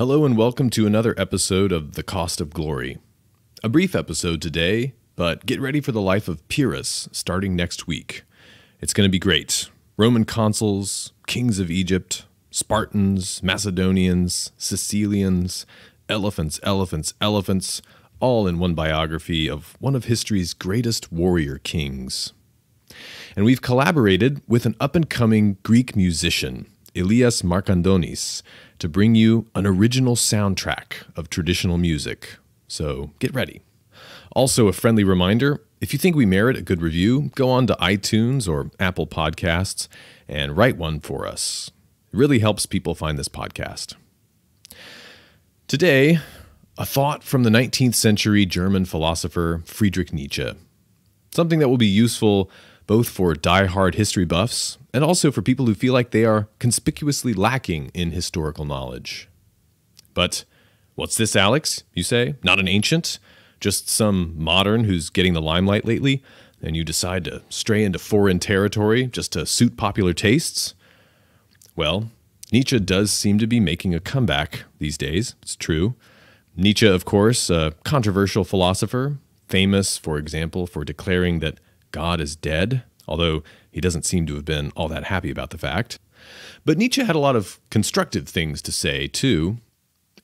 Hello, and welcome to another episode of The Cost of Glory. A brief episode today, but get ready for the life of Pyrrhus starting next week. It's going to be great. Roman consuls, kings of Egypt, Spartans, Macedonians, Sicilians, elephants, elephants, elephants, all in one biography of one of history's greatest warrior kings. And we've collaborated with an up and coming Greek musician, Elias Markandonis, to bring you an original soundtrack of traditional music. So get ready. Also, a friendly reminder if you think we merit a good review, go on to iTunes or Apple Podcasts and write one for us. It really helps people find this podcast. Today, a thought from the 19th century German philosopher Friedrich Nietzsche, something that will be useful both for die-hard history buffs and also for people who feel like they are conspicuously lacking in historical knowledge. But what's this, Alex? You say? Not an ancient? Just some modern who's getting the limelight lately? And you decide to stray into foreign territory just to suit popular tastes? Well, Nietzsche does seem to be making a comeback these days, it's true. Nietzsche, of course, a controversial philosopher, famous, for example, for declaring that God is dead, although he doesn't seem to have been all that happy about the fact. But Nietzsche had a lot of constructive things to say, too.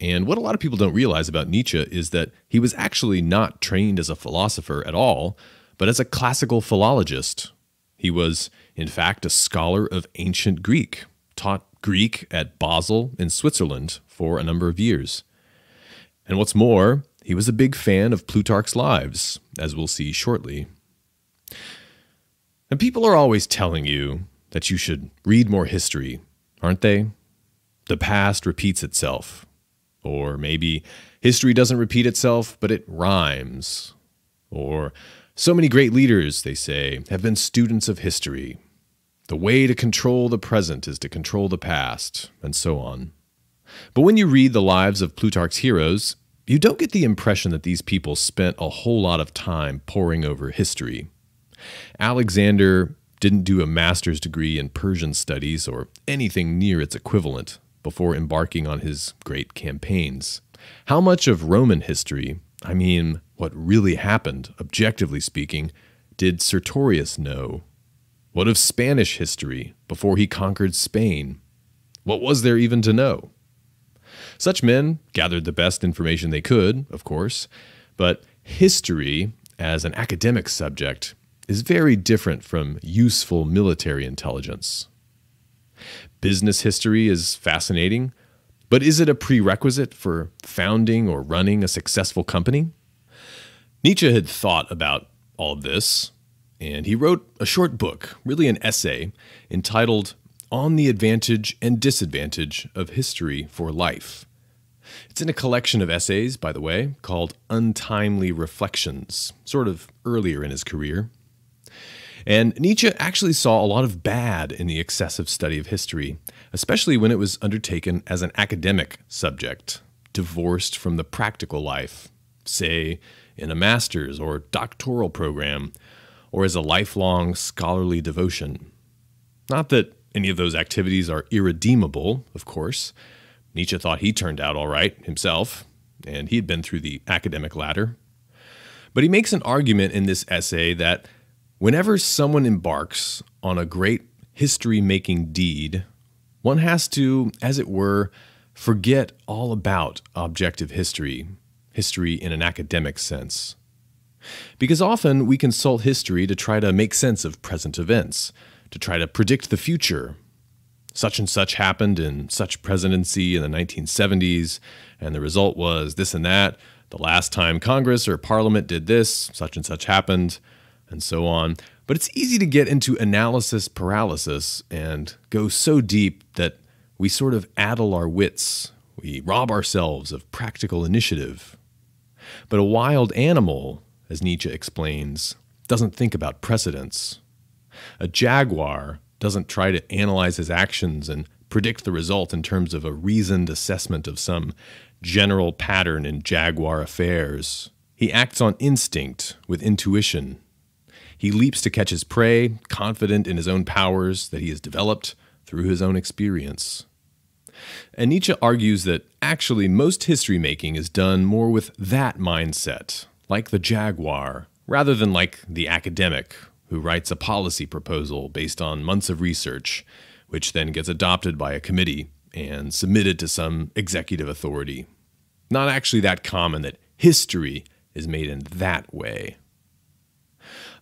And what a lot of people don't realize about Nietzsche is that he was actually not trained as a philosopher at all, but as a classical philologist. He was, in fact, a scholar of ancient Greek, taught Greek at Basel in Switzerland for a number of years. And what's more, he was a big fan of Plutarch's Lives, as we'll see shortly. And people are always telling you that you should read more history, aren't they? The past repeats itself. Or maybe history doesn't repeat itself, but it rhymes. Or so many great leaders, they say, have been students of history. The way to control the present is to control the past, and so on. But when you read the lives of Plutarch's heroes, you don't get the impression that these people spent a whole lot of time poring over history. Alexander didn't do a master's degree in Persian studies or anything near its equivalent before embarking on his great campaigns. How much of Roman history, I mean, what really happened, objectively speaking, did Sertorius know? What of Spanish history before he conquered Spain? What was there even to know? Such men gathered the best information they could, of course, but history, as an academic subject, is very different from useful military intelligence. Business history is fascinating, but is it a prerequisite for founding or running a successful company? Nietzsche had thought about all of this, and he wrote a short book, really an essay, entitled On the Advantage and Disadvantage of History for Life. It's in a collection of essays, by the way, called Untimely Reflections, sort of earlier in his career. And Nietzsche actually saw a lot of bad in the excessive study of history, especially when it was undertaken as an academic subject, divorced from the practical life, say, in a master's or doctoral program, or as a lifelong scholarly devotion. Not that any of those activities are irredeemable, of course. Nietzsche thought he turned out all right himself, and he had been through the academic ladder. But he makes an argument in this essay that Whenever someone embarks on a great history making deed, one has to, as it were, forget all about objective history, history in an academic sense. Because often we consult history to try to make sense of present events, to try to predict the future. Such and such happened in such presidency in the 1970s, and the result was this and that. The last time Congress or Parliament did this, such and such happened and so on. But it's easy to get into analysis paralysis and go so deep that we sort of addle our wits. We rob ourselves of practical initiative. But a wild animal, as Nietzsche explains, doesn't think about precedents. A jaguar doesn't try to analyze his actions and predict the result in terms of a reasoned assessment of some general pattern in jaguar affairs. He acts on instinct with intuition he leaps to catch his prey, confident in his own powers that he has developed through his own experience. And Nietzsche argues that actually most history making is done more with that mindset, like the jaguar, rather than like the academic who writes a policy proposal based on months of research, which then gets adopted by a committee and submitted to some executive authority. Not actually that common that history is made in that way.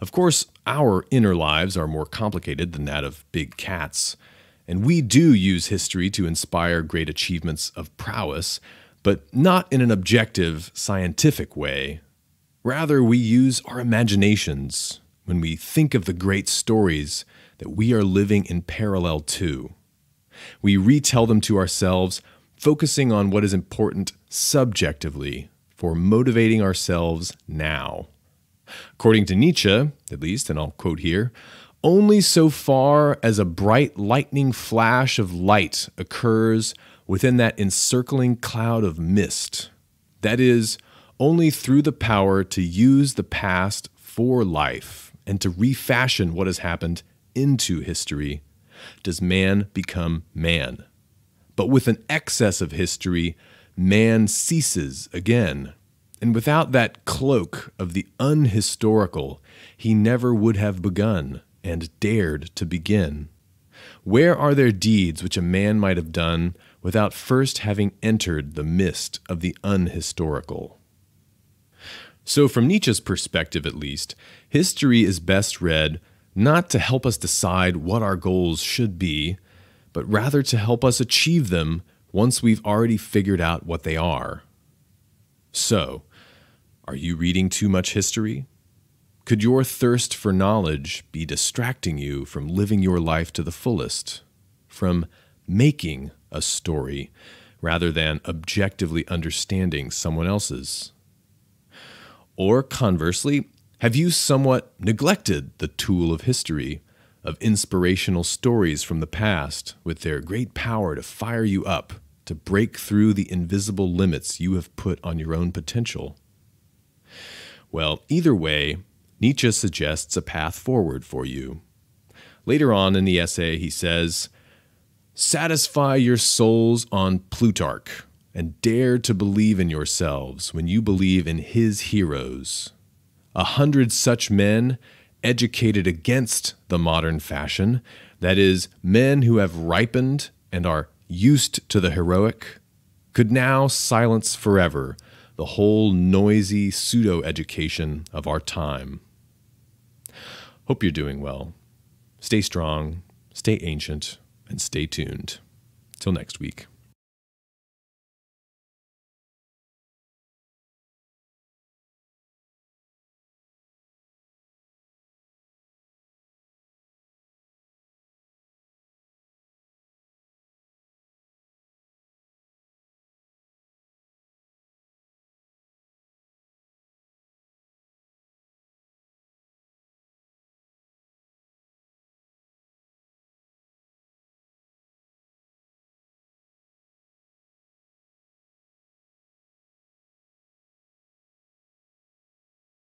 Of course, our inner lives are more complicated than that of big cats, and we do use history to inspire great achievements of prowess, but not in an objective, scientific way. Rather, we use our imaginations when we think of the great stories that we are living in parallel to. We retell them to ourselves, focusing on what is important subjectively for motivating ourselves now. According to Nietzsche, at least, and I'll quote here, only so far as a bright lightning flash of light occurs within that encircling cloud of mist. That is, only through the power to use the past for life and to refashion what has happened into history does man become man. But with an excess of history, man ceases again and without that cloak of the unhistorical, he never would have begun and dared to begin. Where are there deeds which a man might have done without first having entered the mist of the unhistorical? So, from Nietzsche's perspective at least, history is best read not to help us decide what our goals should be, but rather to help us achieve them once we've already figured out what they are. So, are you reading too much history? Could your thirst for knowledge be distracting you from living your life to the fullest, from making a story rather than objectively understanding someone else's? Or conversely, have you somewhat neglected the tool of history, of inspirational stories from the past with their great power to fire you up, to break through the invisible limits you have put on your own potential? Well, either way, Nietzsche suggests a path forward for you. Later on in the essay, he says, Satisfy your souls on Plutarch and dare to believe in yourselves when you believe in his heroes. A hundred such men educated against the modern fashion, that is, men who have ripened and are used to the heroic, could now silence forever the whole noisy pseudo education of our time. Hope you're doing well. Stay strong, stay ancient, and stay tuned. Till next week.